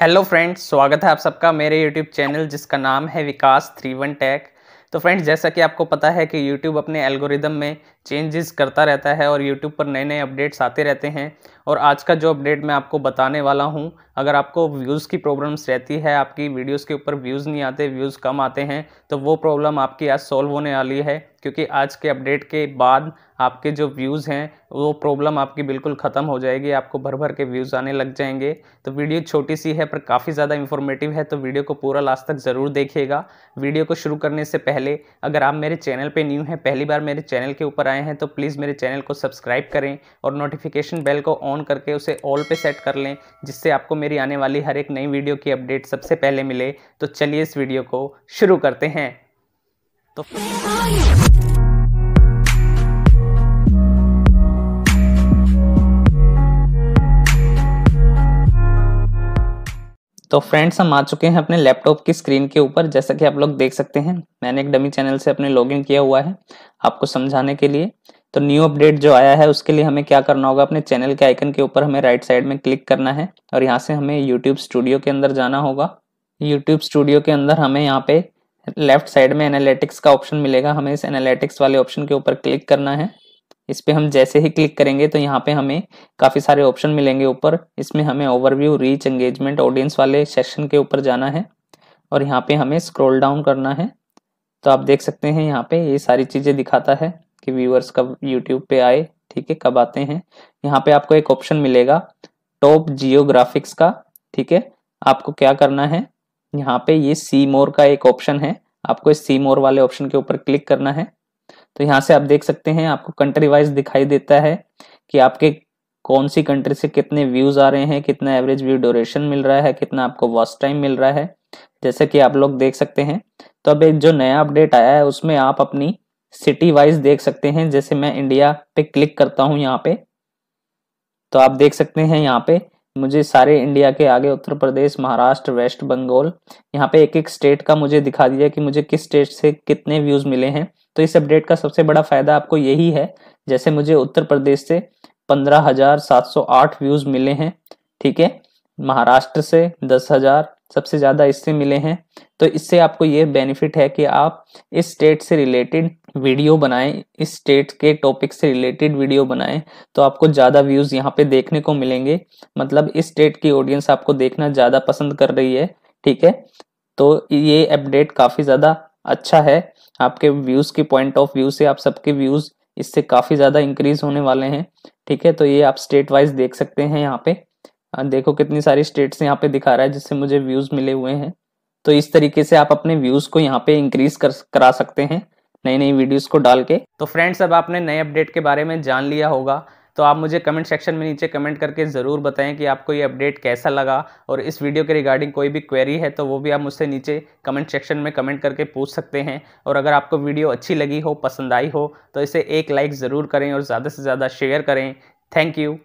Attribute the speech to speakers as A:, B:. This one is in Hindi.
A: हेलो फ्रेंड्स स्वागत है आप सबका मेरे यूट्यूब चैनल जिसका नाम है विकास थ्री वन टैक तो फ्रेंड्स जैसा कि आपको पता है कि यूट्यूब अपने एल्गोरिदम में चेंजेस करता रहता है और यूट्यूब पर नए नए अपडेट्स आते रहते हैं और आज का जो अपडेट मैं आपको बताने वाला हूं अगर आपको व्यूज़ की प्रॉब्लम्स रहती है आपकी वीडियोज़ के ऊपर व्यूज़ नहीं आते व्यूज़ कम आते हैं तो वो प्रॉब्लम आपकी आज सॉल्व होने वाली है क्योंकि आज के अपडेट के बाद आपके जो व्यूज़ हैं वो प्रॉब्लम आपकी बिल्कुल ख़त्म हो जाएगी आपको भर भर के व्यूज़ आने लग जाएंगे तो वीडियो छोटी सी है पर काफ़ी ज़्यादा इन्फॉर्मेटिव है तो वीडियो को पूरा लास्ट तक ज़रूर देखिएगा वीडियो को शुरू करने से पहले अगर आप मेरे चैनल पर न्यू हैं पहली बार मेरे चैनल के ऊपर आए हैं तो प्लीज़ मेरे चैनल को सब्सक्राइब करें और नोटिफिकेशन बेल को ऑन करके उसे ऑल पर सेट कर लें जिससे आपको मेरी आने वाली हर एक नई वीडियो की अपडेट सबसे पहले मिले तो चलिए इस वीडियो को शुरू करते हैं तो तो फ्रेंड्स हम आ चुके हैं अपने लैपटॉप की स्क्रीन के ऊपर जैसा कि आप लोग देख सकते हैं मैंने एक डमी चैनल से अपने लॉगिन किया हुआ है आपको समझाने के लिए तो न्यू अपडेट जो आया है उसके लिए हमें क्या करना होगा अपने चैनल के आइकन के ऊपर हमें राइट साइड में क्लिक करना है और यहाँ से हमें यूट्यूब स्टूडियो के अंदर जाना होगा यूट्यूब स्टूडियो के अंदर हमें यहाँ पे लेफ्ट साइड में एनालिटिक्स का ऑप्शन मिलेगा हमें इस एनालिटिक्स वाले ऑप्शन के ऊपर क्लिक करना है इस पर हम जैसे ही क्लिक करेंगे तो यहाँ पे हमें काफ़ी सारे ऑप्शन मिलेंगे ऊपर इसमें हमें ओवरव्यू रीच एंगेजमेंट ऑडियंस वाले सेक्शन के ऊपर जाना है और यहाँ पे हमें स्क्रॉल डाउन करना है तो आप देख सकते हैं यहाँ पे ये सारी चीज़ें दिखाता है कि व्यूअर्स कब यूट्यूब पे आए ठीक है कब आते हैं यहाँ पे आपको एक ऑप्शन मिलेगा टॉप जियोग्राफिक्स का ठीक है आपको क्या करना है यहाँ पे ये सी मोर का एक ऑप्शन है आपको इस सी मोर वाले ऑप्शन के ऊपर क्लिक करना है तो यहाँ से आप देख सकते हैं आपको कंट्री वाइज दिखाई देता है कि आपके कौन सी कंट्री से कितने व्यूज आ रहे हैं कितना एवरेज व्यू ड्यूरेशन मिल रहा है कितना आपको वॉच टाइम मिल रहा है जैसे कि आप लोग देख सकते हैं तो अब एक जो नया अपडेट आया है उसमें आप अपनी सिटी वाइज देख सकते हैं जैसे मैं इंडिया पे क्लिक करता हूँ यहाँ पे तो आप देख सकते हैं यहाँ पे मुझे सारे इंडिया के आगे उत्तर प्रदेश महाराष्ट्र वेस्ट बंगाल यहाँ पे एक एक स्टेट का मुझे दिखा दिया कि मुझे किस स्टेट से कितने व्यूज मिले हैं तो इस अपडेट का सबसे बड़ा फायदा आपको यही है जैसे मुझे उत्तर प्रदेश से 15,708 व्यूज मिले हैं ठीक है महाराष्ट्र से 10,000 सबसे ज़्यादा इससे मिले हैं तो इससे आपको ये बेनिफिट है कि आप इस स्टेट से रिलेटेड वीडियो बनाएं इस स्टेट के टॉपिक से रिलेटेड वीडियो बनाएं तो आपको ज़्यादा व्यूज़ यहाँ पे देखने को मिलेंगे मतलब इस स्टेट की ऑडियंस आपको देखना ज़्यादा पसंद कर रही है ठीक है तो ये अपडेट काफ़ी ज़्यादा अच्छा है आपके व्यूज़ के पॉइंट ऑफ व्यू से आप सबके व्यूज़ इससे काफ़ी ज़्यादा इंक्रीज होने वाले हैं ठीक है तो ये आप स्टेट वाइज देख सकते हैं यहाँ पे देखो कितनी सारी स्टेट्स यहाँ पे दिखा रहा है जिससे मुझे व्यूज़ मिले हुए हैं तो इस तरीके से आप अपने व्यूज़ को यहाँ पे इंक्रीज कर करा सकते हैं नई नई वीडियोस को डाल के तो फ्रेंड्स अब आपने नए अपडेट के बारे में जान लिया होगा तो आप मुझे कमेंट सेक्शन में नीचे कमेंट करके ज़रूर बताएं कि आपको ये अपडेट कैसा लगा और इस वीडियो के रिगार्डिंग कोई भी क्वेरी है तो वो भी आप मुझसे नीचे कमेंट सेक्शन में कमेंट करके पूछ सकते हैं और अगर आपको वीडियो अच्छी लगी हो पसंद आई हो तो इसे एक लाइक ज़रूर करें और ज़्यादा से ज़्यादा शेयर करें थैंक यू